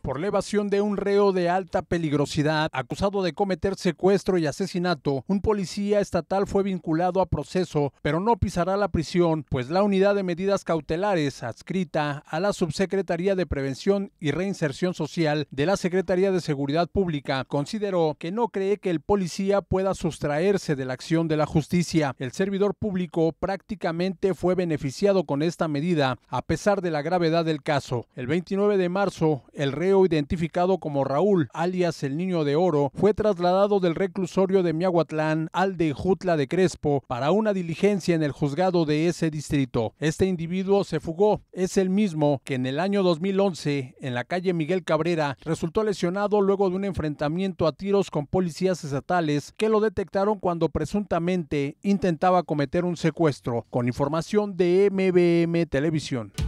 por la evasión de un reo de alta peligrosidad acusado de cometer secuestro y asesinato, un policía estatal fue vinculado a proceso, pero no pisará la prisión, pues la unidad de medidas cautelares adscrita a la Subsecretaría de Prevención y Reinserción Social de la Secretaría de Seguridad Pública consideró que no cree que el policía pueda sustraerse de la acción de la justicia. El servidor público prácticamente fue beneficiado con esta medida, a pesar de la gravedad del caso. El 29 de marzo, el reo identificado como Raúl, alias el Niño de Oro, fue trasladado del reclusorio de Miahuatlán al de Jutla de Crespo para una diligencia en el juzgado de ese distrito. Este individuo se fugó, es el mismo que en el año 2011, en la calle Miguel Cabrera, resultó lesionado luego de un enfrentamiento a tiros con policías estatales que lo detectaron cuando presuntamente intentaba cometer un secuestro. Con información de MBM Televisión.